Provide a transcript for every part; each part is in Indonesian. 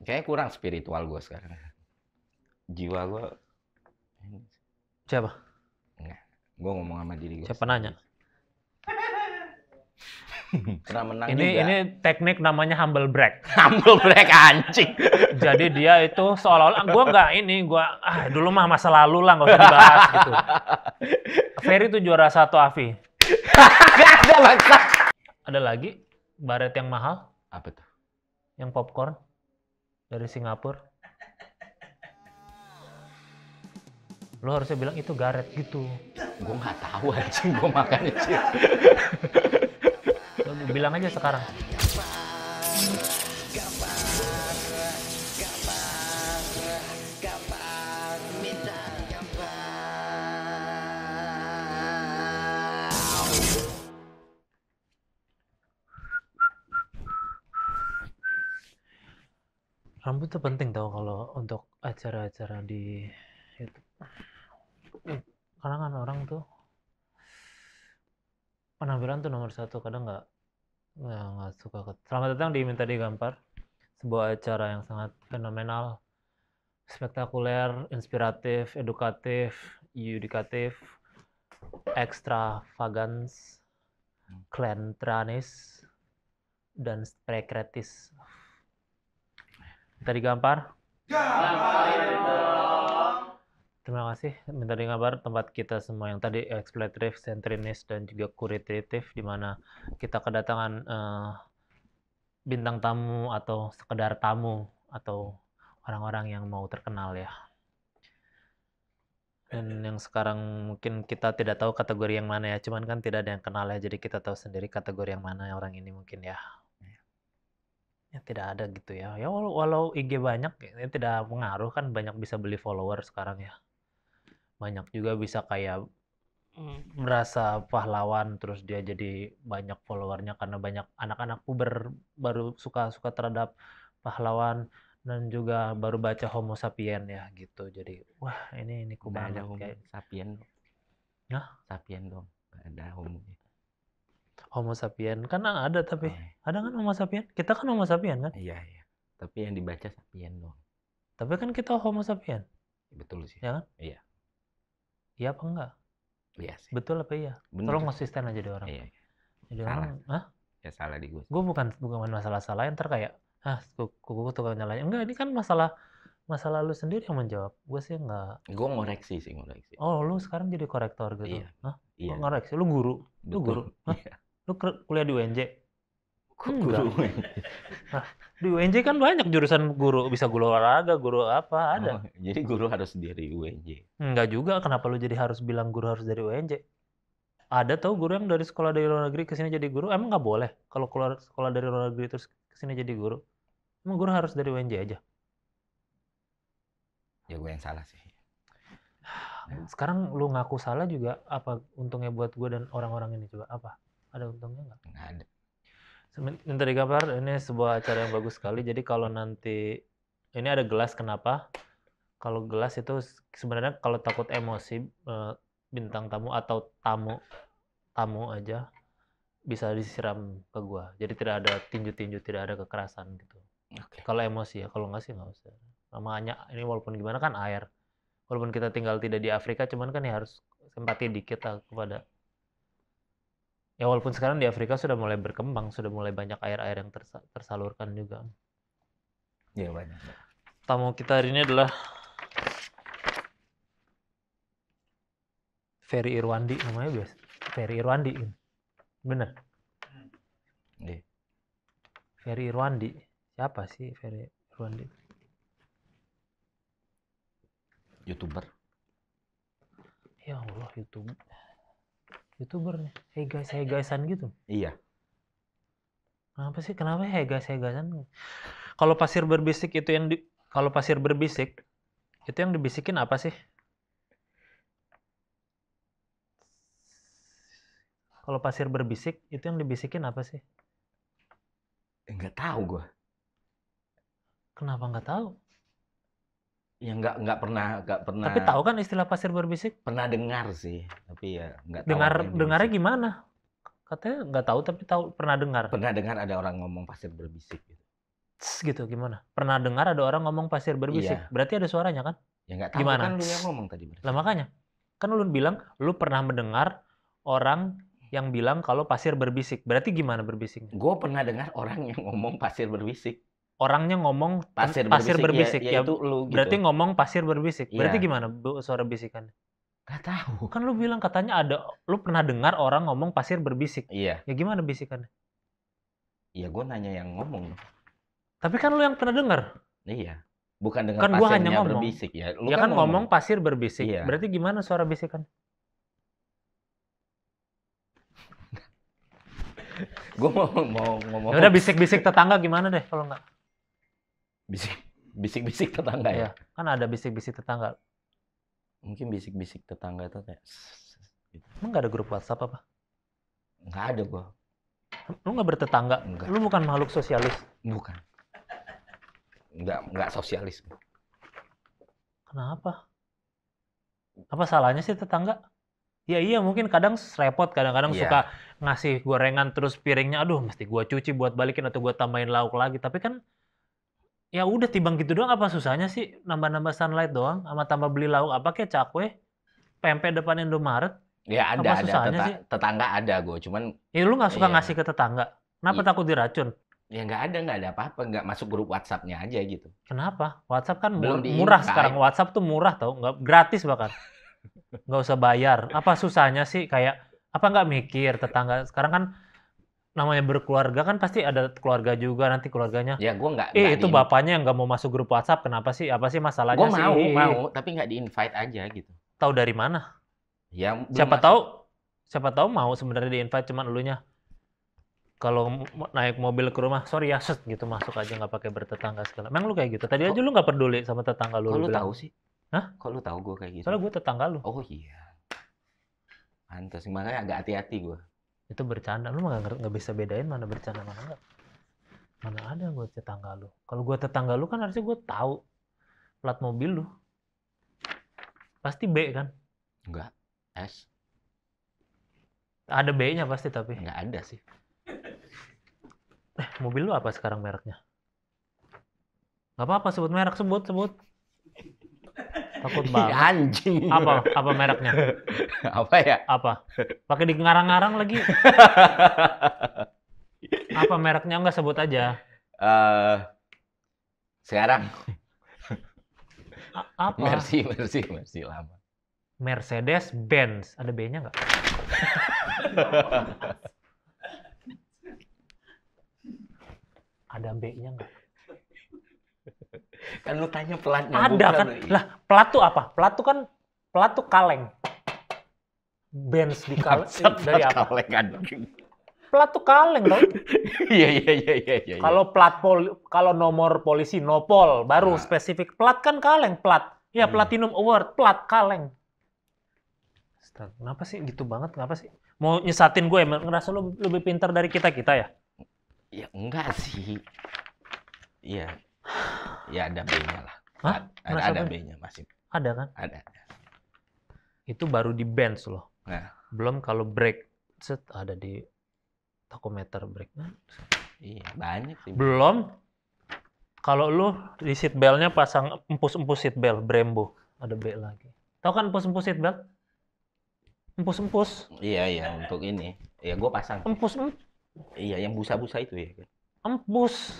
Kayaknya kurang spiritual gue sekarang. Jiwa gue. Siapa? Gue ngomong sama diri gue. Siapa nanya? Pernah menang ini, juga. Ini teknik namanya humble break humble break anjing. Jadi dia itu seolah-olah gue nggak ini gue ah dulu mah masa lalu lah nggak usah dibahas gitu. Ferry itu juara satu Avi. ada Ada lagi baret yang mahal? Apa tuh? Yang popcorn? dari Singapura lo harusnya bilang itu garet gitu gue nggak tahu aja, gue makan aja. bilang aja sekarang rambut tuh penting tau kalau untuk acara-acara di YouTube karena kan orang tuh penampilan tuh nomor satu kadang nggak nggak suka ke... selamat datang di minta digambar sebuah acara yang sangat fenomenal spektakuler inspiratif edukatif yudikatif extravagans hmm. klentranis dan prekretis Minta digampar? Terima kasih. Minta digampar tempat kita semua yang tadi exploitative, sentrinis dan juga kuritatif di mana kita kedatangan uh, bintang tamu atau sekedar tamu atau orang-orang yang mau terkenal ya. Dan yang sekarang mungkin kita tidak tahu kategori yang mana ya, cuman kan tidak ada yang kenal ya, jadi kita tahu sendiri kategori yang mana orang ini mungkin ya. Ya tidak ada gitu ya. Ya walau, walau IG banyak ya tidak pengaruh kan banyak bisa beli follower sekarang ya. Banyak juga bisa kayak merasa hmm. pahlawan terus dia jadi banyak followernya karena banyak anak-anak puber baru suka-suka terhadap pahlawan dan juga baru baca Homo sapien ya gitu. Jadi wah ini ini ku banget homo kayak sapien. Nah, sapien dong. ada homo. Homo sapien kan ada tapi oh. Iya. ada kan Homo sapien? Kita kan Homo sapien kan? Iya iya. Tapi yang dibaca sapien dong. Tapi kan kita Homo sapien. Betul sih. Ya kan? Iya. Iya apa enggak? Iya sih. Betul apa iya? Bener. Tolong konsisten aja di orang. Iya. iya. Jadi salah. orang, Hah? Ya salah di gua. Gua bukan bukan masalah salah yang terkayak ah gue tukang nyalain enggak ini kan masalah masalah lu sendiri yang menjawab Gua sih enggak Gua ngoreksi sih ngoreksi oh lu sekarang jadi korektor gitu iya, Hah? iya. ngoreksi lu guru Betul. lu guru Hah? Iya. Lu kuliah di UNJ? Hmm, guru Nah, di UNJ kan banyak jurusan guru, bisa guru olahraga, guru apa, ada. Oh, jadi guru harus dari UNJ? Enggak juga, kenapa lu jadi harus bilang guru harus dari UNJ? Ada tau guru yang dari sekolah dari luar negeri ke sini jadi guru, emang nggak boleh kalau keluar sekolah dari luar negeri terus ke sini jadi guru? Emang guru harus dari UNJ aja? Ya gue yang salah sih. Sekarang lu ngaku salah juga apa untungnya buat gue dan orang-orang ini coba apa? Ada untungnya nggak? Nggak ada. Minta digambar, ini sebuah acara yang bagus sekali. Jadi kalau nanti ini ada gelas, kenapa? Kalau gelas itu sebenarnya kalau takut emosi eh, bintang tamu atau tamu tamu aja bisa disiram ke gua. Jadi tidak ada tinju-tinju, tidak ada kekerasan gitu. Okay. Kalau emosi ya, kalau nggak sih nggak usah. Namanya ini walaupun gimana kan air. Walaupun kita tinggal tidak di Afrika, cuman kan ya harus sempati dikit lah kepada ya walaupun sekarang di Afrika sudah mulai berkembang sudah mulai banyak air-air yang tersalurkan juga ya banyak tamu kita hari ini adalah Ferry Irwandi namanya biasa Ferry Irwandi bener iya. Ferry Irwandi siapa sih Ferry Irwandi youtuber ya Allah youtuber youtuber nih hey guys hey guysan gitu iya kenapa sih kenapa hey guys hey guysan kalau pasir berbisik itu yang di kalau pasir berbisik itu yang dibisikin apa sih kalau pasir berbisik itu yang dibisikin apa sih eh, nggak tahu gua kenapa enggak tahu Ya nggak nggak pernah nggak pernah. Tapi tahu kan istilah pasir berbisik? Pernah dengar sih, tapi ya nggak tahu. Dengar dengarnya bisik. gimana? Katanya nggak tahu tapi tahu pernah dengar. Pernah dengar ada orang ngomong pasir berbisik gitu. gitu gimana? Pernah dengar ada orang ngomong pasir berbisik? Iya. Berarti ada suaranya kan? Ya nggak tahu gimana? kan lu yang ngomong tadi. Berarti. Lah makanya kan lu bilang lu pernah mendengar orang yang bilang kalau pasir berbisik. Berarti gimana berbisiknya? Gue pernah dengar orang yang ngomong pasir berbisik orangnya ngomong pasir, pasir berbisik, ya, berbisik. Ya, ya, lu gitu. berarti ngomong pasir berbisik ya. berarti gimana bu suara bisikan Gak tahu kan lu bilang katanya ada lu pernah dengar orang ngomong pasir berbisik iya ya gimana bisikannya iya gua nanya yang ngomong tapi kan lu yang pernah dengar iya bukan dengan kan pasirnya hanya ngomong. berbisik ya lu ya kan, kan ngomong, ngomong pasir berbisik iya. berarti gimana suara bisikan gue mau mau ngomong ya udah bisik-bisik tetangga gimana deh kalau nggak Bisik bisik tetangga ya. Iya, kan ada bisik-bisik tetangga. Mungkin bisik-bisik tetangga itu kayak gitu. Emang gak ada grup WhatsApp apa? Nggak ada gua. Lu nggak bertetangga? Enggak. Lu bukan makhluk sosialis? Bukan. Nggak, nggak sosialis. Kenapa? Apa salahnya sih tetangga? Ya iya mungkin kadang repot, kadang-kadang yeah. suka ngasih gorengan terus piringnya, aduh mesti gua cuci buat balikin atau gua tambahin lauk lagi. Tapi kan ya udah timbang gitu doang apa susahnya sih nambah-nambah sunlight doang sama tambah beli lauk apa kayak cakwe pempek depan Indomaret ya ada apa ada teta sih? tetangga ada gue cuman ya lu nggak suka ya. ngasih ke tetangga kenapa ya. takut diracun ya nggak ada nggak ada apa-apa nggak masuk grup WhatsAppnya aja gitu kenapa WhatsApp kan Belum murah sekarang WhatsApp tuh murah tau nggak gratis bahkan nggak usah bayar apa susahnya sih kayak apa nggak mikir tetangga sekarang kan namanya berkeluarga kan pasti ada keluarga juga nanti keluarganya. Ya gue nggak. Eh itu bapaknya yang nggak mau masuk grup WhatsApp kenapa sih? Apa sih masalahnya gua sih? mau mau tapi nggak di invite aja gitu. Tahu dari mana? Ya siapa tahu siapa tahu mau sebenarnya di invite cuman elunya kalau naik mobil ke rumah sorry ya set gitu masuk aja nggak pakai bertetangga segala. Emang lu kayak gitu? Tadi kok, aja lu nggak peduli sama tetangga lu. Kok lu, lu tahu sih? Hah? Kok lu tahu gue kayak gitu? Soalnya gue tetangga lu. Oh iya. Pantes makanya agak hati-hati gue itu bercanda lu nggak nggak bisa bedain mana bercanda mana enggak mana ada gue tetangga lu kalau gue tetangga lu kan harusnya gue tahu plat mobil lu pasti B kan enggak S ada B nya pasti tapi enggak ada sih eh mobil lu apa sekarang mereknya nggak apa-apa sebut merek sebut sebut Takut banget. Anjing. Apa? Apa mereknya? apa ya? Apa? Pakai di ngarang-ngarang lagi. apa mereknya? Enggak sebut aja. Uh, sekarang. A apa? Mercy, Mercy, Mercy lama. Mercedes Benz. Ada B-nya nggak? Ada B-nya nggak? kan lu tanya pelatnya. Ada kan. lo, Lah, pelat tuh apa? Pelat tuh kan pelat tuh kaleng. bands di kaleng dari apa? Kaleng kan. Pelat tuh kaleng dong. Iya iya iya iya iya. Kalau plat pol kalau nomor polisi nopol baru nah. spesifik plat kan kaleng plat. Ya hmm. Platinum Award plat kaleng. Astaga, kenapa sih gitu banget? Kenapa sih? Mau nyesatin gue emang ngerasa lu lebih pintar dari kita kita ya? Ya enggak sih. Iya. Ya ada B-nya lah. Hah? Ada, ada B-nya masih. Ada kan? Ada. Itu baru di bench loh. Nah. Belum kalau break set ada di takometer break kan? Iya, banyak sih. Belum kalau lu di seat belt-nya pasang empus-empus seat belt Brembo, ada B lagi. Tahu kan empus-empus seat belt? Empus-empus. Iya, iya, untuk ini. Ya gua pasang. Empus. empus? Iya, yang busa-busa itu ya. Empus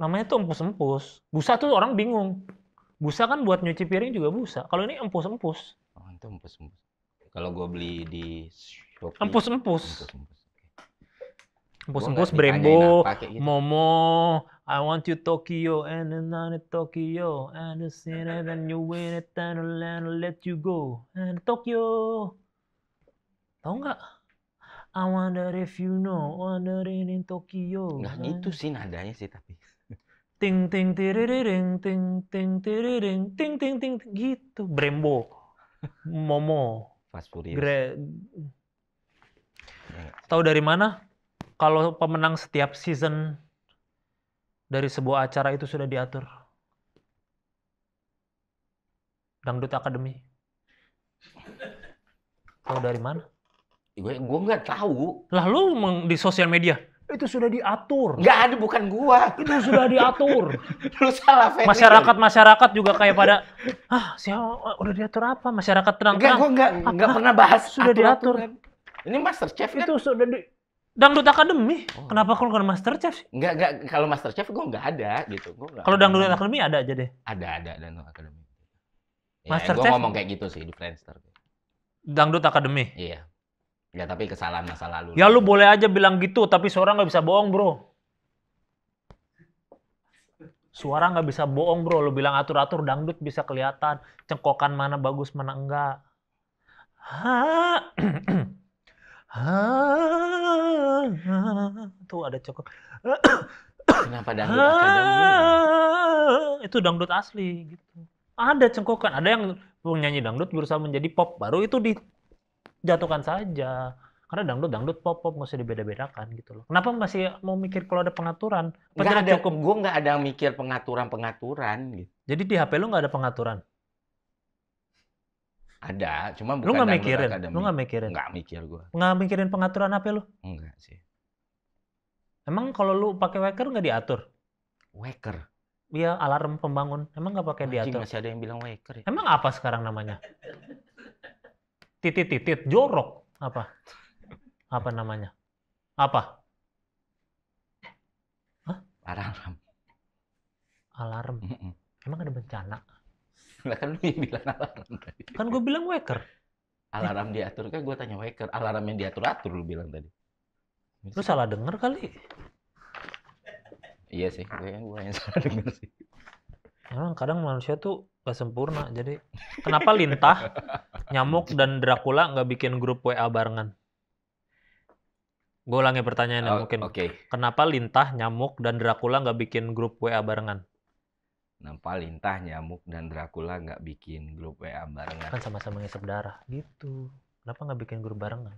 namanya tuh empus-empus. Busa tuh orang bingung. Busa kan buat nyuci piring juga busa. Kalau ini empus-empus. Oh, itu empus-empus. Kalau gue beli di Shopee. Empus-empus. Empus-empus Brembo, gitu. Momo, I want you Tokyo and another Tokyo and the city and you win it and I'll let you go and Tokyo. Tahu nggak? I wonder if you know, wondering in Tokyo. Nggak itu sih nadanya sih tapi ting ting tiriring ting ting tiriring ting ting ting gitu Brembo Momo Fast Furious Gre... Ya tahu dari mana kalau pemenang setiap season dari sebuah acara itu sudah diatur dangdut akademi tahu dari mana gue gue nggak tahu lah lu di sosial media itu sudah diatur. Gak ada, bukan gua. Itu sudah diatur. Lu salah, Ferry. Masyarakat masyarakat juga kayak pada, ah siapa udah diatur apa? Masyarakat tenang terang Enggak, gua enggak enggak pernah bahas. Sudah atur diatur. Ini Master Chef kan? Itu sudah di Dangdut Akademi. Oh. Kenapa kalau bukan Master Chef? Enggak, enggak. Kalau Master Chef gue enggak ada gitu. Gua Kalau Dangdut Akademi ada aja deh. Ada, ada Dangdut Akademi. Ya, Master Chef. Gue ngomong kayak gitu sih di Friendster. Dangdut Akademi. Iya. Ya tapi kesalahan masa lalu. Ya lu boleh aja bilang gitu, tapi suara nggak bisa bohong bro. Suara nggak bisa bohong bro. Lu bilang atur-atur dangdut bisa kelihatan. Cengkokan mana bagus mana enggak. Ha, Tuh ada cengkok. Kenapa dangdut? dangdut? Itu dangdut asli gitu. Ada cengkokan. Ada yang nyanyi dangdut berusaha menjadi pop baru itu di jatuhkan saja karena dangdut dangdut pop pop nggak usah dibeda-bedakan gitu loh kenapa masih mau mikir kalau ada pengaturan kan nggak ada cukup gue nggak ada mikir pengaturan pengaturan gitu jadi di hp lu nggak ada pengaturan ada cuma bukan lu nggak mikirin Academy. lu nggak mikirin nggak mikir gue nggak mikirin pengaturan hp lu enggak sih emang kalau lu pakai waker nggak diatur waker Iya alarm pembangun. Emang nggak pakai diatur? Masih ada yang bilang waker ya? Emang apa sekarang namanya? titit-titit jorok apa apa namanya apa Hah? alarm alarm emang ada bencana lah kan lu bilang alarm tadi kan gue bilang waker alarm eh. diatur kan gue tanya waker alarm yang diatur atur lu bilang tadi lu salah denger kali iya sih gue yang gue yang salah denger sih Emang kadang manusia tuh gak sempurna jadi kenapa lintah nyamuk dan Dracula nggak bikin grup WA barengan gue ulangi pertanyaan oh, mungkin okay. kenapa lintah nyamuk dan Dracula nggak bikin grup WA barengan kenapa lintah nyamuk dan Dracula nggak bikin grup WA barengan kan sama-sama ngisep darah gitu kenapa nggak bikin grup barengan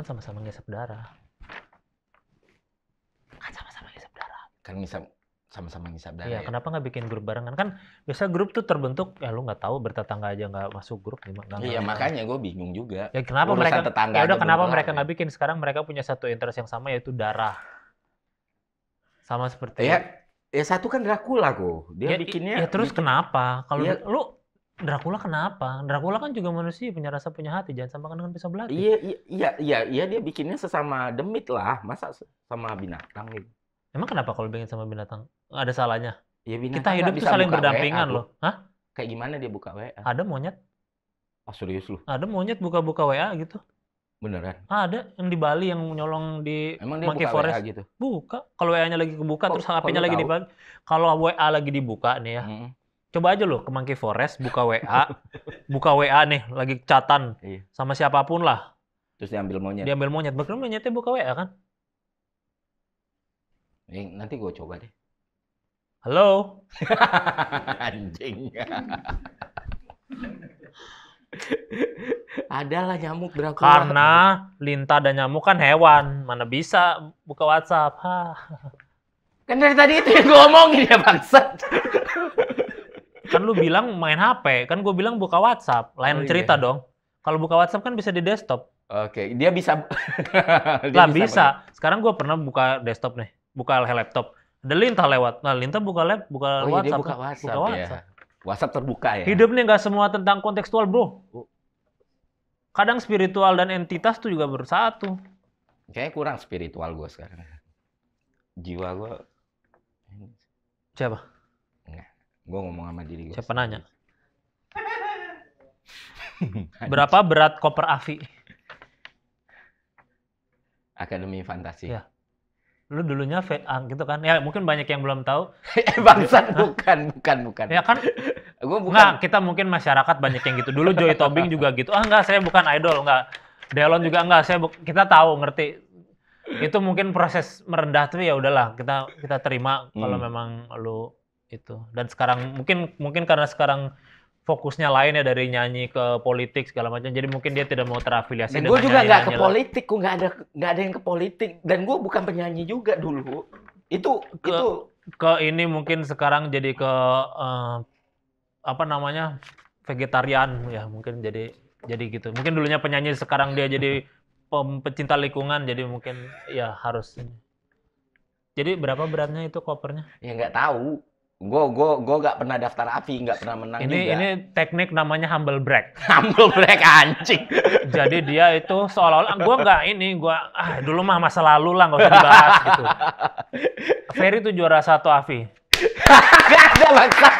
kan sama-sama ngisep darah kan sama-sama ngisep darah kan ngisep sama-sama ngisap darah. Iya, ya. kenapa nggak bikin grup barengan? Kan biasa grup tuh terbentuk, ya lu nggak tahu bertetangga aja nggak masuk grup. Gak, ya, iya, makanya gue bingung juga. Ya kenapa Urusan mereka, tetangga ya udah kenapa mereka nggak bikin? Sekarang mereka punya satu interest yang sama yaitu darah. Sama seperti... Ya, ya satu kan Dracula kok. Dia ya, bikinnya... Ya terus bikin, kenapa? Kalau ya, lu Dracula kenapa? Dracula kan juga manusia, punya rasa, punya hati. Jangan samakan dengan pisau belati. Iya, iya, iya, iya, dia bikinnya sesama demit lah. Masa sama binatang gitu. Emang kenapa kalau pengen sama binatang? Ada salahnya? Ya, binatang kita hidup tuh saling berdampingan loh. Hah? Kayak gimana dia buka WA? Ada monyet. Ah serius loh. Ada monyet buka-buka WA gitu. Beneran? Ah, ada yang di Bali yang nyolong di Emang dia Monkey buka Forest. WA gitu? Buka. Kalau WA-nya lagi kebuka kok, terus HP-nya lagi di. Bali. Kalau WA lagi dibuka nih ya. -hmm. Coba aja loh ke Monkey Forest buka WA. buka WA nih lagi catan iya. sama siapapun lah. Terus diambil monyet. Diambil monyet. Bahkan monyetnya buka WA kan? Eh, nanti gue coba deh. Halo? Anjing. Adalah nyamuk Dracula. Karena lintah dan nyamuk kan hewan. Mana bisa buka WhatsApp. Ha. Kan dari tadi itu yang gue omongin ya bangsat. kan lu bilang main HP. Kan gue bilang buka WhatsApp. Lain oh, iya. cerita iya. dong. Kalau buka WhatsApp kan bisa di desktop. Oke, dia bisa. dia lah bisa. bisa. Sekarang gue pernah buka desktop nih buka laptop. Ada lintah lewat. Nah, lintah buka lab, buka oh, iya, WhatsApp. Iya, buka WhatsApp. Buka iya. WhatsApp. Ya. WhatsApp terbuka ya. Hidup nih nggak semua tentang kontekstual, Bro. Oh. Kadang spiritual dan entitas tuh juga bersatu. Kayaknya kurang spiritual gue sekarang. Jiwa gue. Siapa? Gue ngomong sama diri gue. Siapa sendiri. nanya? Berapa berat koper Avi? Akademi Fantasi. Ya lu dulunya VA ah, gitu kan ya mungkin banyak yang belum tahu eh, bangsat bukan bukan bukan ya kan gua bukan nggak, kita mungkin masyarakat banyak yang gitu dulu Joy Tobing juga gitu ah enggak saya bukan idol enggak Delon juga enggak saya kita tahu ngerti itu mungkin proses merendah tuh ya udahlah kita kita terima kalau hmm. memang lu itu dan sekarang mungkin mungkin karena sekarang fokusnya lain ya dari nyanyi ke politik segala macam. Jadi mungkin dia tidak mau terafiliasi. Dan gue juga nggak ke politik, gue nggak ada nggak ada yang ke politik. Dan gue bukan penyanyi juga dulu. Itu ke, itu ke ini mungkin sekarang jadi ke uh, apa namanya vegetarian ya mungkin jadi jadi gitu. Mungkin dulunya penyanyi sekarang dia jadi pem, pecinta lingkungan jadi mungkin ya harus. Jadi berapa beratnya itu kopernya? Ya nggak tahu Gue gue gue nggak pernah daftar api, gak pernah menang ini, juga. Ini teknik namanya humble break, humble break anjing. Jadi dia itu seolah-olah gue gak ini gue ah dulu mah masa lalu lah nggak usah dibahas gitu. Ferry tuh juara satu api. gak ada maksud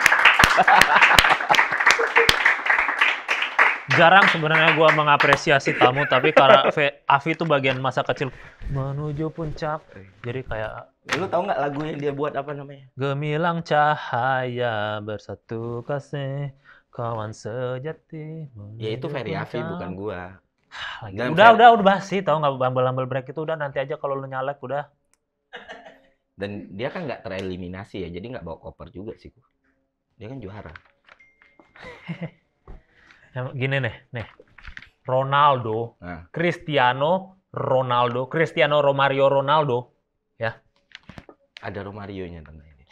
jarang sebenarnya gue mengapresiasi tamu tapi karena Avi itu bagian masa kecil menuju puncak jadi kayak ya, lu tau nggak lagu yang dia buat apa namanya gemilang cahaya bersatu kasih kawan sejati ya itu Ferry Avi bukan gue ah, udah, udah, udah, udah basi tau nggak bumble-bumble break itu udah nanti aja kalau lu nyalek udah. Dan dia kan nggak tereliminasi ya, jadi nggak bawa koper juga sih. Dia kan juara. gini nih, nih. Ronaldo, nah. Cristiano Ronaldo, Cristiano Romario Ronaldo, ya. Ada Romario-nya tentang ini.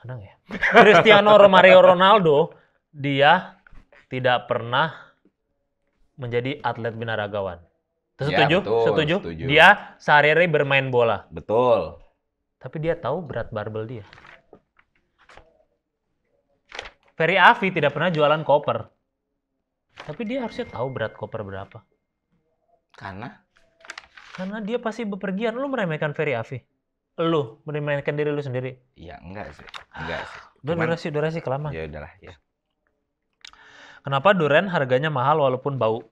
Kadang ya. Cristiano Romario Ronaldo, dia tidak pernah menjadi atlet binaragawan. Ya, setuju? betul, setuju? Setuju. Dia sehari-hari bermain bola. Betul. Tapi dia tahu berat barbel dia. Ferry Avi tidak pernah jualan koper. Tapi dia harusnya tahu berat koper berapa. Karena? Karena dia pasti bepergian. Lu meremehkan Ferry Avi. Lu meremehkan diri lu sendiri. Iya, enggak sih. Enggak sih. Cuman, durasi, durasi kelamaan. Ya udahlah, ya. Kenapa duren harganya mahal walaupun bau?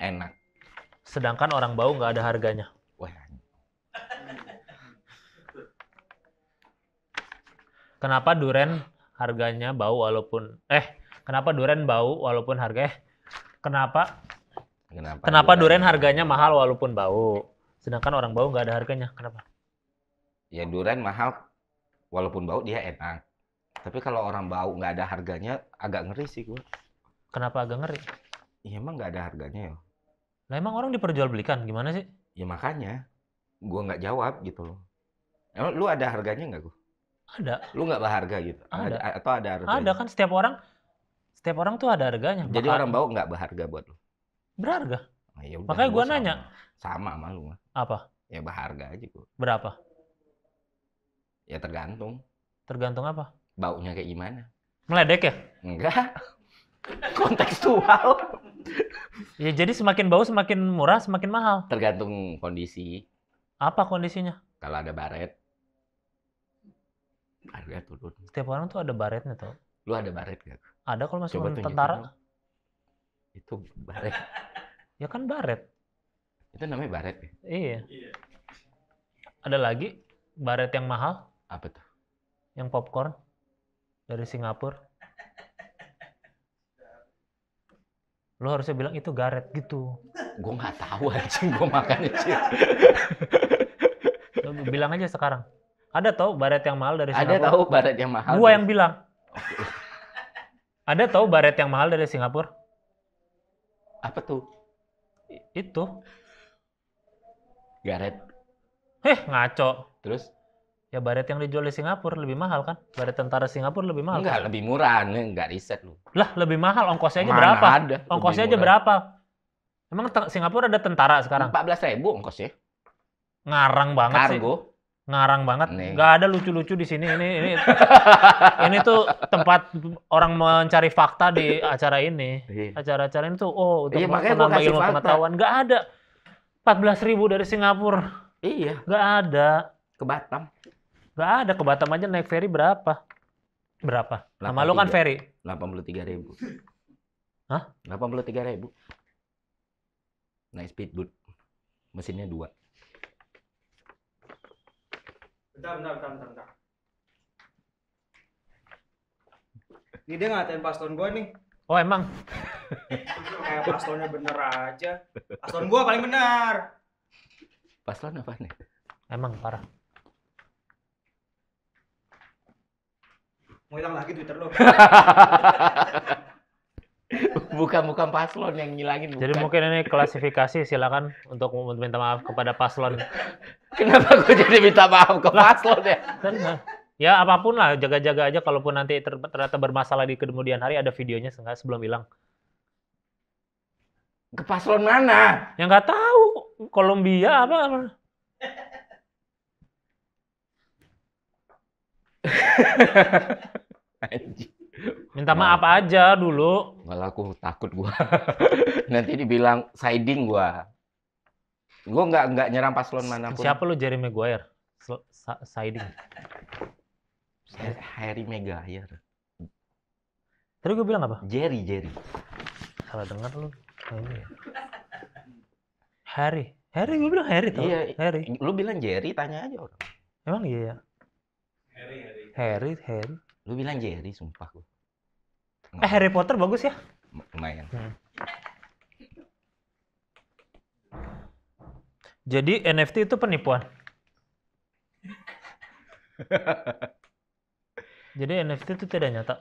Enak. Sedangkan orang bau nggak ada harganya. Wah. Kenapa duren harganya bau walaupun eh kenapa durian bau walaupun harganya eh, kenapa kenapa, kenapa durian, durian harganya mahal walaupun bau sedangkan orang bau nggak ada harganya kenapa ya durian mahal walaupun bau dia enak tapi kalau orang bau nggak ada harganya agak ngeri sih gua kenapa agak ngeri ya emang nggak ada harganya ya lah emang orang diperjualbelikan gimana sih ya makanya gue nggak jawab gitu loh emang lu ada harganya nggak gua ada. Lu nggak berharga gitu? Ada. ada. Atau ada harganya? Ada kan setiap orang, setiap orang tuh ada harganya. Jadi orang bau nggak berharga buat lu? Berharga. Nah, yaudah, Makanya gua nanya. Sama sama lu. Apa? Ya berharga aja gua. Berapa? Ya tergantung. Tergantung apa? Baunya kayak gimana? Meledek ya? Enggak. Kontekstual. ya jadi semakin bau semakin murah semakin mahal. Tergantung kondisi. Apa kondisinya? Kalau ada baret akhirnya turun setiap orang tuh ada baretnya tuh lu ada baret gak ada kalau masih Coba tentara tunjukin. itu baret ya kan baret itu namanya baret ya iya. iya ada lagi baret yang mahal apa tuh yang popcorn dari Singapura lu harusnya bilang itu garet gitu gue gak tahu anjing gue makan anjing bilang aja sekarang ada tau baret yang mahal dari Singapura? Ada tahu baret yang mahal. Gua yang bilang. Ada tau baret yang mahal dari Singapura? Apa tuh? itu. Garet. Heh, ngaco. Terus? Ya baret yang dijual di Singapura lebih mahal kan? Baret tentara Singapura lebih mahal. Enggak, kan? lebih murah. Nih, enggak riset lu. Lah, lebih mahal ongkosnya aja berapa? Ada, ongkosnya aja berapa? Emang Singapura ada tentara sekarang? 14 ribu ongkosnya. Ngarang banget Kargo. sih. Kargo ngarang banget. Nih. Gak ada lucu-lucu di sini. Ini ini ini tuh tempat orang mencari fakta di acara ini. Iya. Acara-acara ini tuh oh untuk iya, menambah ilmu fakta. pengetahuan. Gak ada. 14 ribu dari Singapura. Iya. nggak ada. Ke Batam. nggak ada ke Batam aja naik ferry berapa? Berapa? Sama lu kan ferry. 83 ribu. Hah? 83 ribu. Naik speedboat. Mesinnya dua. Bentar, bentar, bentar, bentar. bentar. Ini dia ngatain paston gue nih. Oh emang? Kayak pastonnya bener aja. Paston gue paling bener. Paslon apa nih? Emang parah. Mau hilang lagi Twitter lo. bukan bukan paslon yang ngilangin. Bukan. Jadi mungkin ini klasifikasi silakan untuk minta maaf kepada paslon. Kenapa gue jadi minta maaf ke paslon ya? Ya apapun lah, jaga-jaga aja. Kalaupun nanti ter ternyata bermasalah di kemudian hari, ada videonya seenggaknya sebelum hilang. Ke paslon mana? Yang nggak tahu. Kolombia apa? apa. Minta maaf nah, aja dulu. Gak aku takut gua. Nanti dibilang siding gua. Gue nggak nggak nyerang paslon manapun. Siapa lu Jerry Maguire? Siding. Harry Maguire. Tadi gue bilang apa? Jerry, Jerry. Salah dengar lu. Oh, iya. Harry. Harry, gue bilang Harry tau. Iya, Harry. Lu bilang Jerry, tanya aja orang. Emang iya ya? Harry, Harry. Harry, Harry. Lu bilang Jerry, sumpah gue. Eh, Harry Potter bagus ya? Lumayan. Hmm. Jadi NFT itu penipuan. Jadi NFT itu tidak nyata.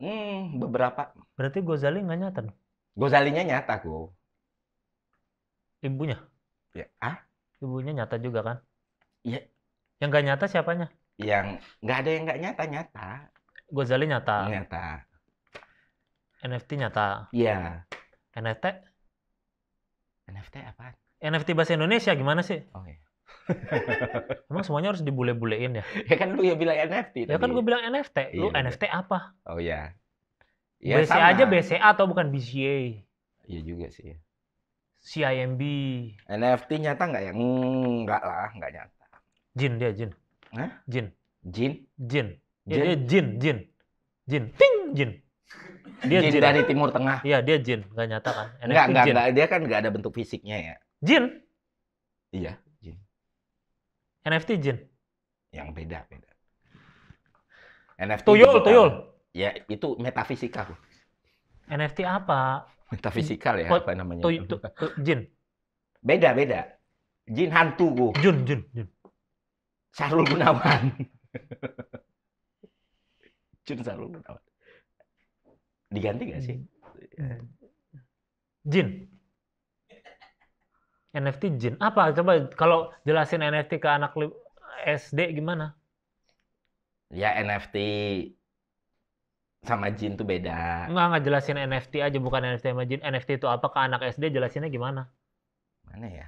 Hmm, beberapa. Berarti Gozali nggak nyata dong? Gozalinya nyata, kok. Ibunya? Ya, ah? Ibunya nyata juga kan? Iya. Yang nggak nyata siapanya? Yang nggak ada yang nggak nyata nyata. Gozali nyata. Nyata. NFT nyata. Iya. NFT? NFT apa? NFT bahasa Indonesia gimana sih? Oh, iya. Emang semuanya harus dibule-bulein ya? Ya kan lu ya kan bilang NFT. Ya tadi. kan gue bilang NFT. Lu iya, NFT apa? Oh iya. Ya, BCA sama. aja BCA atau bukan BCA? Iya juga sih. Ya. CIMB. NFT nyata nggak ya? Nggak lah, nggak nyata. Jin dia Jin. Hah? Jin. Jin? Jin. Iya, jin. Ya, Jin, Jin. Jin. Ting, Jin. Dia jin, jin dari Timur Tengah. Iya, dia Jin, nggak nyata kan? NFT enggak, enggak, dia kan nggak ada bentuk fisiknya ya. Jin? Iya, jin. NFT jin? Yang beda, beda. NFT tuyul, tuyul. Ya, itu metafisikal. NFT apa? Metafisikal ya, oh, apa namanya? Tuy, tu, tu, jin. Beda, beda. Jin hantu gue. Jun, Jun, Jun. Sarul Gunawan. Jin Sarul Gunawan. Diganti gak sih? Jin. NFT jin apa coba kalau jelasin NFT ke anak SD gimana ya NFT sama jin tuh beda nggak nggak jelasin NFT aja bukan NFT sama jin NFT itu apa ke anak SD jelasinnya gimana mana ya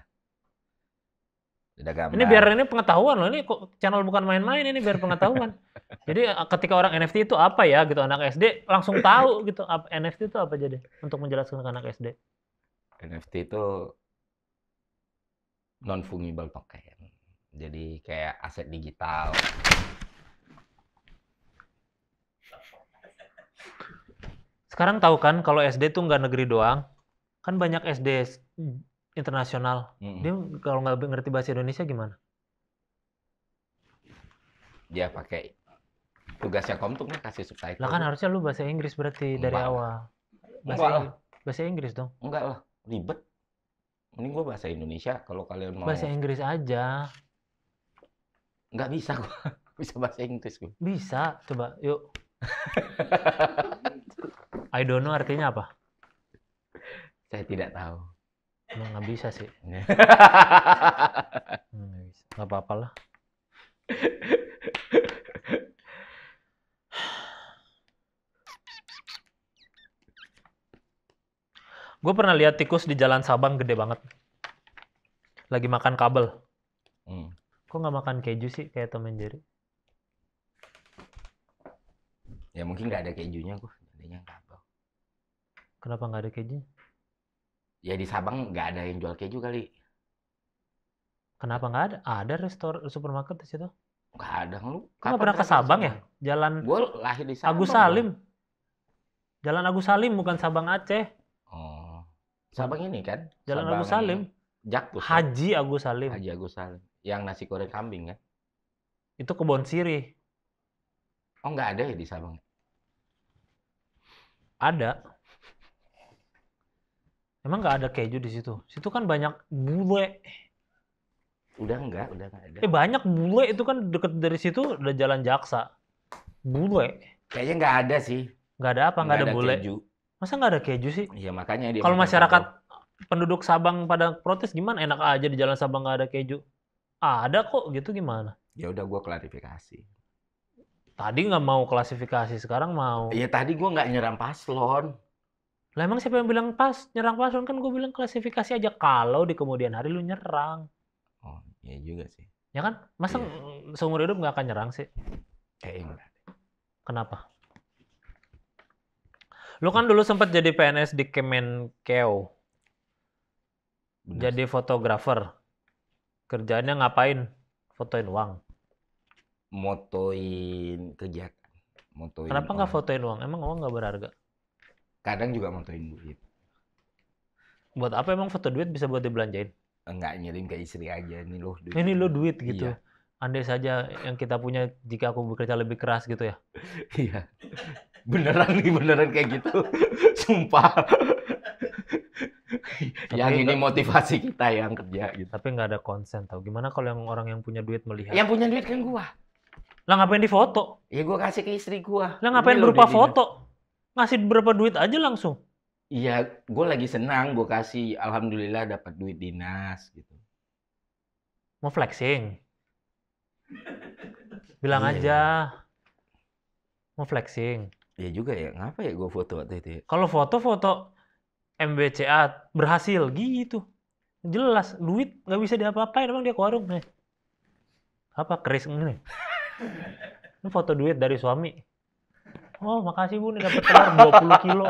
gambar. Ini biar ini pengetahuan loh, ini kok channel bukan main-main ini biar pengetahuan. jadi eh, ketika orang NFT itu apa ya gitu anak SD langsung tahu gitu NFT itu apa jadi untuk menjelaskan ke anak SD. NFT itu non fungible token jadi kayak aset digital sekarang tahu kan kalau SD tuh nggak negeri doang kan banyak SD internasional mm -hmm. dia kalau nggak ngerti bahasa Indonesia gimana dia pakai tugasnya komtuknya kasih subtitle lah kan harusnya lu bahasa Inggris berarti enggak dari awal bahasa enggak Inggris, bahasa Inggris dong enggak lah ribet Mending gue bahasa Indonesia kalau kalian mau. Bahasa Inggris aja. Nggak bisa gue. Bisa bahasa Inggris gue. Bisa. Coba yuk. I don't know artinya apa? Saya tidak tahu. Emang nggak bisa sih. Iya. Nggak apa apalah Gue pernah lihat tikus di jalan Sabang gede banget. Lagi makan kabel. Hmm. Kok nggak makan keju sih kayak Tom and Jerry? Ya mungkin nggak ada kejunya gue. Adanya kabel. Kenapa nggak ada keju? Ya di Sabang nggak ada yang jual keju kali. Kenapa nggak ada? Ada restor, supermarket di situ? Gak ada lu. Kapan pernah ke Sabang ya? Jalan. Gue lahir di Sabang. Agus Salim. Jalan Agus Salim bukan Sabang Aceh. Sabang ini kan? Jalan Agus Salim. Jakpus. Kan? Haji Agus Salim. Haji Agus Salim. Yang nasi goreng kambing kan? Itu kebon sirih. Oh nggak ada ya di Sabang? Ada. Emang nggak ada keju di situ? Situ kan banyak bule. Udah enggak, udah enggak ada. Eh banyak bule itu kan deket dari situ udah jalan jaksa. Bule. Kayaknya nggak ada sih. Nggak ada apa? Nggak ada, ada bule. Keju. Masa nggak ada keju sih? Iya makanya dia. Kalau masyarakat keju. penduduk Sabang pada protes gimana? Enak aja di Jalan Sabang nggak ada keju. Ah, ada kok gitu gimana? Ya udah gue klarifikasi. Tadi nggak mau klasifikasi, sekarang mau. Iya tadi gue nggak nyerang paslon. Lah emang siapa yang bilang pas nyerang paslon kan gue bilang klasifikasi aja kalau di kemudian hari lu nyerang. Oh iya juga sih. Ya kan? Masa yeah. seumur hidup nggak akan nyerang sih? Kayaknya enggak. Kenapa? Lu kan dulu sempat jadi PNS di Kemenkeu. Jadi fotografer. Kerjaannya ngapain? Fotoin uang. Motoin kegiatan. Motoin Kenapa nggak fotoin uang? Emang uang nggak berharga? Kadang juga motoin duit. Buat apa emang foto duit bisa buat dibelanjain? Enggak ngirim ke istri aja ini loh duit. Ini lo duit iya. gitu. Iya andai saja yang kita punya jika aku bekerja lebih keras gitu ya. Iya beneran nih beneran kayak gitu sumpah yang ini motivasi kita yang kerja gitu tapi nggak ada konsen tau gimana kalau yang orang yang punya duit melihat yang punya duit kan gua lah ngapain di foto ya gua kasih ke istri gua lah ngapain berupa foto ngasih berapa duit aja langsung iya gua lagi senang gua kasih alhamdulillah dapat duit dinas gitu mau flexing bilang iya. aja mau flexing Iya juga ya ngapa ya gue foto waktu itu ya? kalau foto foto MBCA berhasil gitu jelas duit nggak bisa diapa-apain emang dia ke warung nih apa keris ini ini foto duit dari suami oh makasih bu ini dapat telur 20 kilo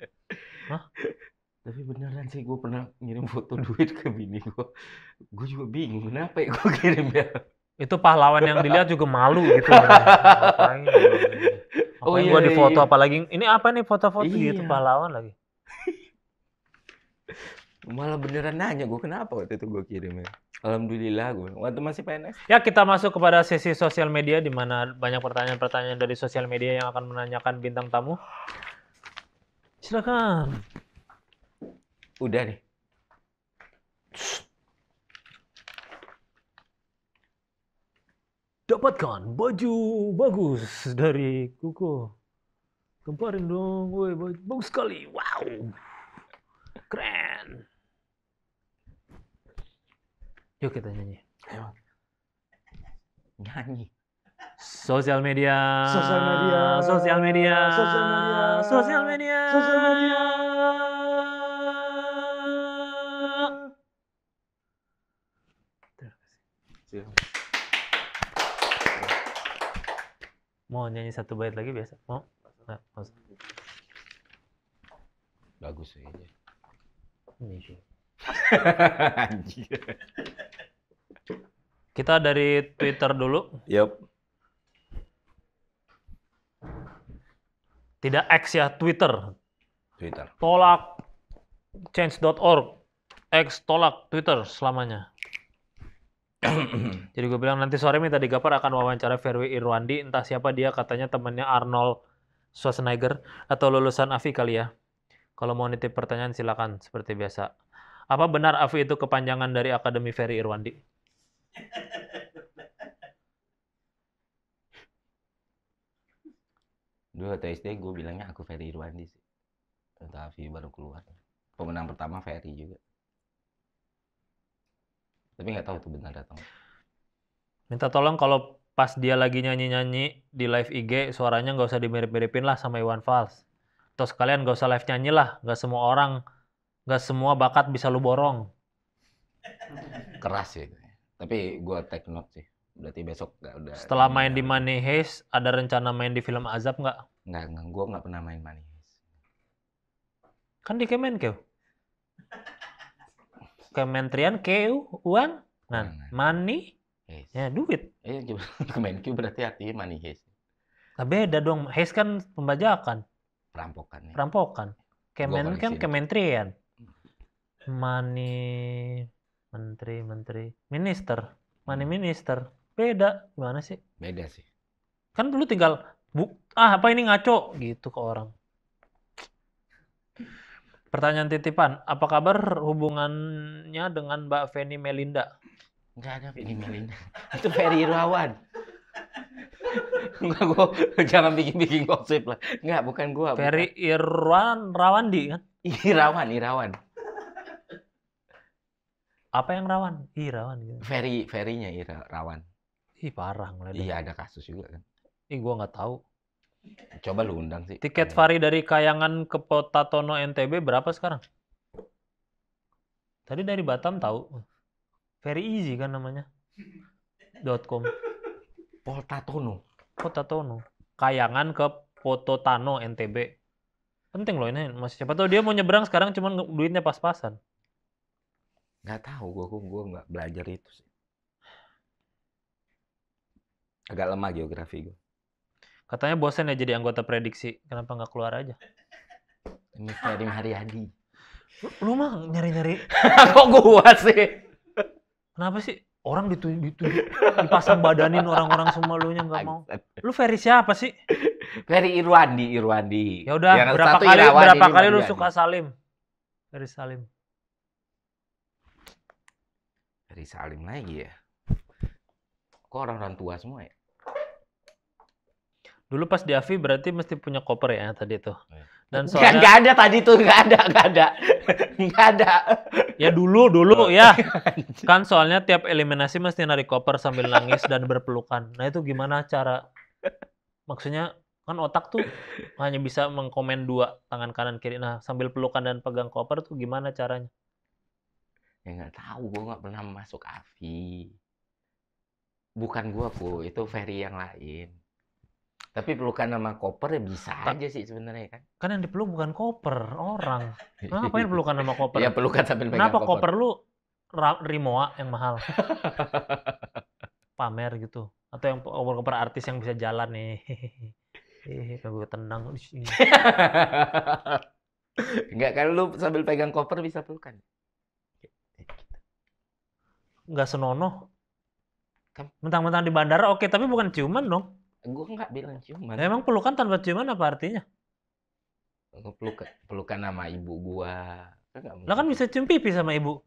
Hah? tapi beneran sih gue pernah ngirim foto duit ke bini gue gue juga bingung kenapa ya gue kirim ya itu pahlawan yang dilihat juga malu gitu Oh Makanya iya. Gua iya, di foto iya. apalagi ini apa nih foto-foto iya. gitu pahlawan lagi. Malah beneran nanya gue kenapa waktu itu gue kirim ya? Alhamdulillah gue waktu masih PNS. Ya kita masuk kepada sesi sosial media di mana banyak pertanyaan-pertanyaan dari sosial media yang akan menanyakan bintang tamu. Silakan. Udah nih. Dapatkan baju bagus dari Kuko. Kemparin dong, woi baju bagus sekali. Wow. Keren. Yuk kita nyanyi. Ayo. Nyanyi. Sosial media. Sosial media. Sosial media. Sosial media. Sosial media. Sosial media. mau nyanyi satu bait lagi biasa mau nah, mau. bagus kayaknya ini kita dari Twitter dulu yep tidak X ya Twitter Twitter tolak change.org X tolak Twitter selamanya Jadi gue bilang nanti sore minta digapar akan wawancara Ferwi Irwandi, entah siapa dia katanya temennya Arnold Schwarzenegger atau lulusan AFI kali ya. Kalau mau nitip pertanyaan silakan seperti biasa. Apa benar AFI itu kepanjangan dari Akademi Ferry Irwandi? Dulu atau SD gue bilangnya aku Ferry Irwandi sih. Entah AFI baru keluar. Pemenang pertama Ferry juga. Tapi nggak tahu tuh benar datang. Minta tolong kalau pas dia lagi nyanyi-nyanyi di live IG, suaranya nggak usah dimirip-miripin lah sama Iwan Fals. Terus kalian nggak usah live nyanyi lah, nggak semua orang, nggak semua bakat bisa lu borong. Keras sih. Tapi gue take note sih. Berarti besok gak udah. Setelah main di Money Heist, ada rencana main di film Azab nggak? Nggak, nggak. Gue nggak pernah main Money Heist. Kan di Kemenkeu. Kementerian Keuangan. Nah. Money. Yes. Ya, duit. Iya, Kemenkeu berarti hati money heis. Nah, beda dong. heis kan pembajakan. Perampokan. Ya. Perampokan. Kemen kan kementerian. Money menteri menteri minister money hmm. minister beda gimana sih beda sih kan dulu tinggal bu ah apa ini ngaco gitu ke orang Pertanyaan titipan, apa kabar hubungannya dengan Mbak Feni Melinda? Enggak ada Feni Melinda. Itu Ferry Irawan. Enggak, gue jangan bikin-bikin gosip lah. Enggak, bukan gue. Ferry Irwan Rawandi kan? Irawan, Irawan. Apa yang rawan? Irawan gitu. Ferry, Ferrynya Irawan. Ih parah ngeliatnya. Iya ada kasus juga kan. Ih gua nggak tahu. Coba lu undang sih. Tiket iya. Fari dari Kayangan ke Potatono NTB berapa sekarang? Tadi dari Batam tahu. Very easy kan namanya. .com. Potatono. Potatono. Kayangan ke Pototano NTB. Penting loh ini masih siapa tahu dia mau nyebrang sekarang cuman duitnya pas-pasan. Nggak tahu gua kok gua nggak belajar itu sih. Agak lemah geografi gua. Katanya bosen ya jadi anggota prediksi. Kenapa nggak keluar aja? Ini dari hari Lu, lu mah nyari-nyari. Kok gua sih? Kenapa sih orang ditu, ditu, dipasang badanin orang-orang semua lu nya nggak mau? Lu Ferry siapa sih? Ferry Irwandi, Irwandi. Ya udah, berapa kali Irawan, berapa kali lu suka Salim? Ferry Salim. Ferry Salim lagi ya? Kok orang-orang tua semua ya? Dulu pas di Avi berarti mesti punya koper ya tadi tuh. Iya. Dan soalnya nggak ada tadi tuh nggak ada nggak ada nggak ada. Ya dulu dulu oh. ya kan soalnya tiap eliminasi mesti narik koper sambil nangis dan berpelukan. Nah itu gimana cara? Maksudnya kan otak tuh hanya bisa mengkomen dua tangan kanan kiri. Nah sambil pelukan dan pegang koper tuh gimana caranya? Ya nggak tahu, gue nggak pernah masuk Avi. Bukan gue, Bu. Itu Ferry yang lain tapi pelukan nama koper ya bisa Ta aja sih sebenarnya kan. Kan yang dipeluk bukan koper, orang. Kenapa yang pelukan nama koper? Iya pelukan sambil pegang Kenapa koper, koper lu Rimoa yang mahal? Pamer gitu. Atau yang koper-koper artis yang bisa jalan nih. Eh, gue tenang. Enggak kan lu sambil pegang koper bisa pelukan. Enggak senonoh. Kan Mentang-mentang di bandara oke, okay, tapi bukan ciuman dong. Gue nggak bilang ciuman. Emang pelukan tanpa ciuman apa artinya? Pelukan, pelukan sama ibu gua. Kan lah kan bisa cium pipi sama ibu.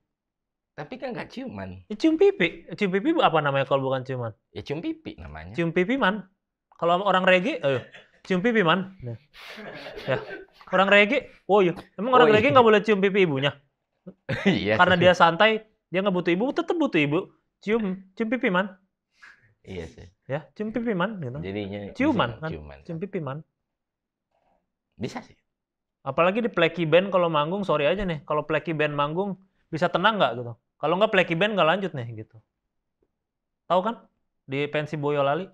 Tapi kan nggak ciuman. Ya, cium pipi. Cium pipi apa namanya kalau bukan ciuman? Ya cium pipi namanya. Cium pipi man. Kalau orang regi, ayo. Cium pipi man. Nah. Ya. Orang regi, oh iya. Emang orang oh, iya. regi nggak boleh cium pipi ibunya? iya. Karena dia santai, dia nggak butuh ibu, tetap butuh ibu. Cium, cium pipi man. Iya sih. Ya, cium pipi man gitu. Jadinya ciuman kan. Ciuman. Cium kan? pipi man. Bisa sih. Apalagi di Pleki Band kalau manggung, sorry aja nih, kalau Pleki Band manggung bisa tenang nggak gitu. Kalau nggak Pleki Band nggak lanjut nih gitu. Tahu kan di pensi Boyolali?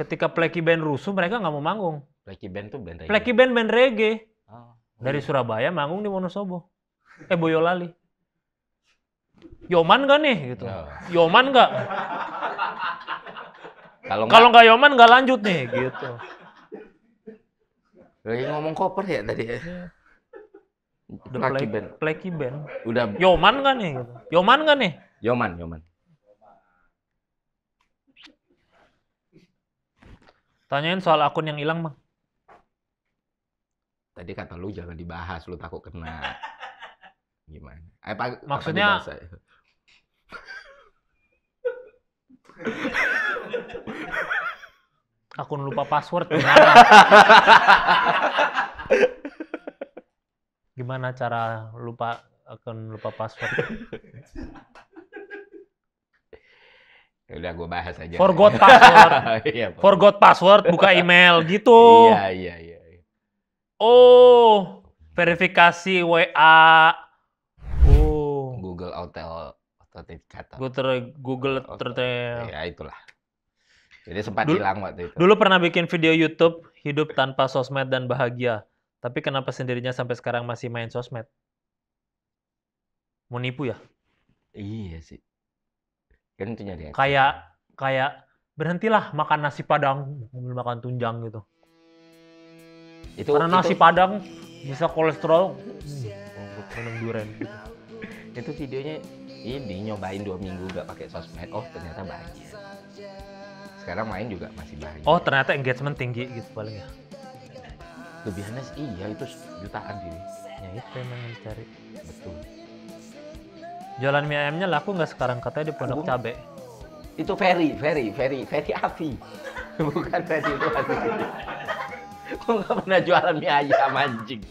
Ketika Pleki Band rusuh mereka nggak mau manggung. Pleki Band tuh band Pleki Band band reggae. Oh, iya. Dari iya. Surabaya manggung di Wonosobo. Eh Boyolali. Yoman gak nih gitu. Oh. Yoman gak? Kalau kalau nggak Yoman nggak lanjut nih gitu. Lagi ngomong koper ya tadi ya. Iya. Udah play, band. Pleki band. Udah. Yoman kan nih? Gitu? Yoman kan nih? Yoman, Yoman. Tanyain soal akun yang hilang, mah Tadi kata lu jangan dibahas, lu takut kena. Gimana? Eh, Maksudnya apa Akun lupa password. Gimana cara lupa akun lupa password? Ya udah gue bahas aja. Forgot password. Iya, Forgot password, buka email gitu. Iya, iya, iya. iya. Oh, verifikasi WA. Oh. Google hotel Google Google Ya itulah. Jadi sempat dulu, hilang waktu itu. Dulu pernah bikin video YouTube hidup tanpa sosmed dan bahagia. Tapi kenapa sendirinya sampai sekarang masih main sosmed? Mau nipu ya? Iya sih. Kan itu nyari. Kayak kayak berhentilah makan nasi padang, ambil makan tunjang gitu. Itu karena itu... nasi padang bisa kolesterol. Hmm, durian. Gitu. itu videonya ini nyobain dua minggu gak pakai sosmed. Oh ternyata bahagia sekarang main juga masih bahagia oh ternyata engagement tinggi gitu paling ya lebih aneh iya itu jutaan diri. ya itu emang yang dicari betul jualan mie ayamnya laku nggak sekarang katanya di pondok cabe itu Ferry Ferry Ferry Ferry api bukan Ferry itu api. kok nggak pernah jualan mie ayam anjing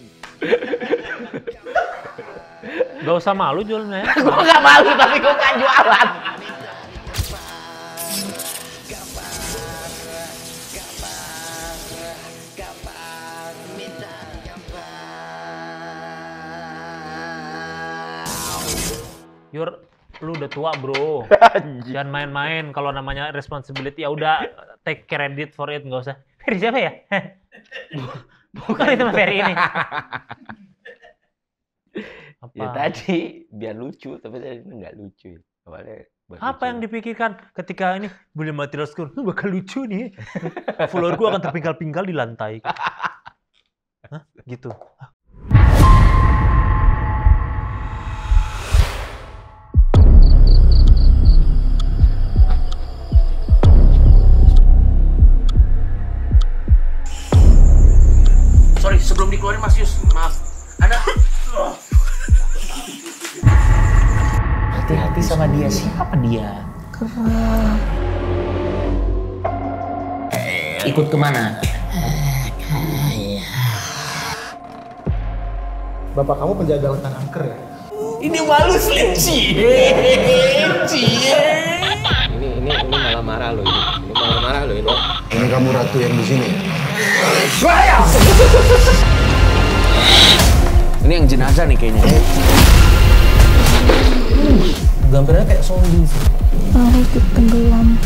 Gak usah malu jualnya gue gak malu tapi gue kan jualan. Yur, lu udah tua bro. Jangan main-main. Kalau namanya responsibility ya udah take credit for it nggak usah. Ferry siapa ya? Bukan itu mas Ferry ini. Ya apa? Ya tadi biar lucu, tapi tadi nggak lucu. Awalnya apa lucu. yang dipikirkan ketika ini beli mati school bakal lucu nih follower akan terpingkal-pingkal di lantai Hah? gitu sorry sebelum dikeluarin Mas Yus maaf Ada? hati-hati sama dia siapa dia Kera. ikut kemana Bapak kamu penjaga hutan angker ya? Ini malu selinci. Ini ini ini malah marah loh ini. Ini malah marah loh ini. Karena kamu ratu yang di sini. Ini yang jenazah nih kayaknya. Gambarnya kayak zombie sih. Oh, itu tenggelam.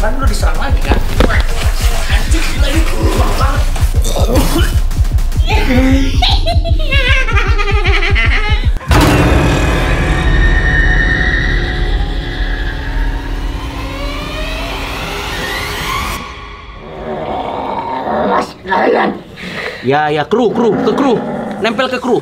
Kan lu diserang lagi kan? Anjing Ya, ya, kru, kru, ke kru. Nempel ke kru.